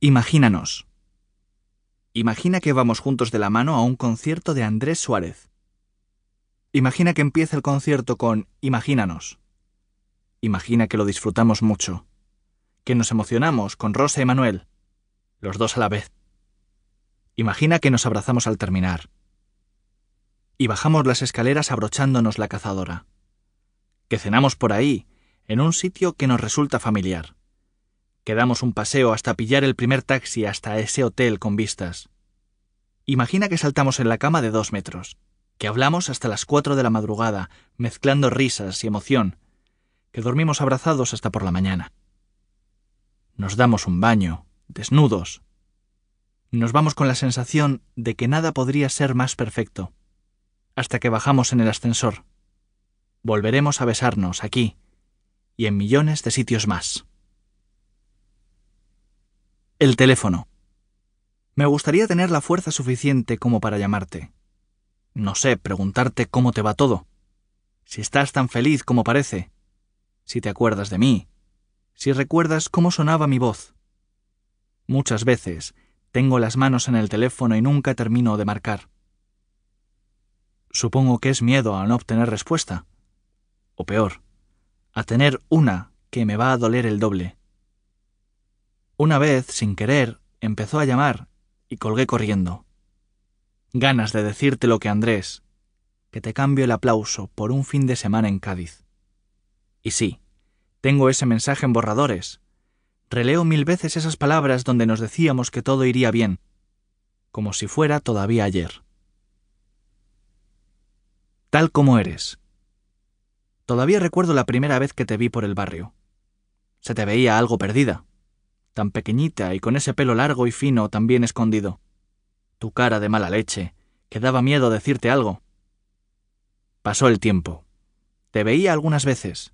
Imagínanos. Imagina que vamos juntos de la mano a un concierto de Andrés Suárez. Imagina que empieza el concierto con Imagínanos. Imagina que lo disfrutamos mucho, que nos emocionamos con Rosa y Manuel, los dos a la vez. Imagina que nos abrazamos al terminar. Y bajamos las escaleras abrochándonos la cazadora. Que cenamos por ahí, en un sitio que nos resulta familiar Quedamos damos un paseo hasta pillar el primer taxi hasta ese hotel con vistas. Imagina que saltamos en la cama de dos metros, que hablamos hasta las cuatro de la madrugada, mezclando risas y emoción, que dormimos abrazados hasta por la mañana. Nos damos un baño, desnudos. Nos vamos con la sensación de que nada podría ser más perfecto, hasta que bajamos en el ascensor. Volveremos a besarnos aquí y en millones de sitios más. El teléfono. Me gustaría tener la fuerza suficiente como para llamarte. No sé, preguntarte cómo te va todo. Si estás tan feliz como parece. Si te acuerdas de mí. Si recuerdas cómo sonaba mi voz. Muchas veces tengo las manos en el teléfono y nunca termino de marcar. Supongo que es miedo a no obtener respuesta. O peor, a tener una que me va a doler el doble. Una vez, sin querer, empezó a llamar y colgué corriendo. Ganas de decirte lo que Andrés, que te cambio el aplauso por un fin de semana en Cádiz. Y sí, tengo ese mensaje en borradores. Releo mil veces esas palabras donde nos decíamos que todo iría bien, como si fuera todavía ayer. Tal como eres. Todavía recuerdo la primera vez que te vi por el barrio. Se te veía algo perdida, tan pequeñita y con ese pelo largo y fino también escondido. Tu cara de mala leche, que daba miedo decirte algo. Pasó el tiempo. Te veía algunas veces.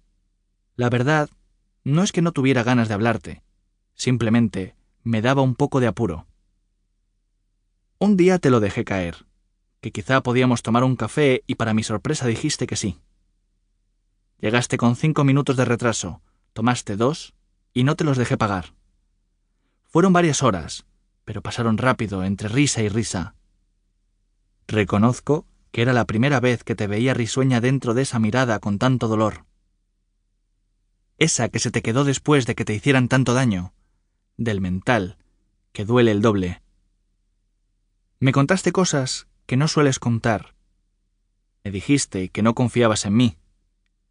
La verdad, no es que no tuviera ganas de hablarte, simplemente me daba un poco de apuro. Un día te lo dejé caer, que quizá podíamos tomar un café y para mi sorpresa dijiste que sí. Llegaste con cinco minutos de retraso, tomaste dos y no te los dejé pagar. Fueron varias horas, pero pasaron rápido entre risa y risa. Reconozco que era la primera vez que te veía risueña dentro de esa mirada con tanto dolor. Esa que se te quedó después de que te hicieran tanto daño, del mental, que duele el doble. Me contaste cosas que no sueles contar. Me dijiste que no confiabas en mí,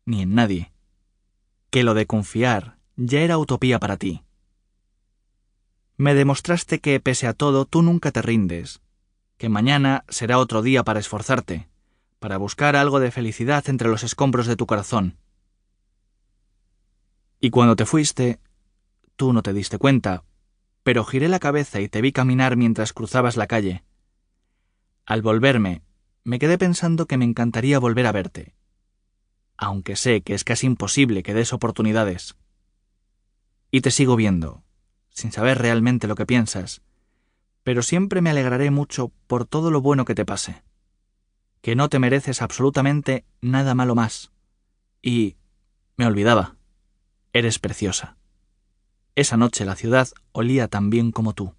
ni en nadie, que lo de confiar ya era utopía para ti me demostraste que, pese a todo, tú nunca te rindes, que mañana será otro día para esforzarte, para buscar algo de felicidad entre los escombros de tu corazón. Y cuando te fuiste, tú no te diste cuenta, pero giré la cabeza y te vi caminar mientras cruzabas la calle. Al volverme, me quedé pensando que me encantaría volver a verte, aunque sé que es casi imposible que des oportunidades. Y te sigo viendo sin saber realmente lo que piensas, pero siempre me alegraré mucho por todo lo bueno que te pase, que no te mereces absolutamente nada malo más. Y... me olvidaba. Eres preciosa. Esa noche la ciudad olía tan bien como tú.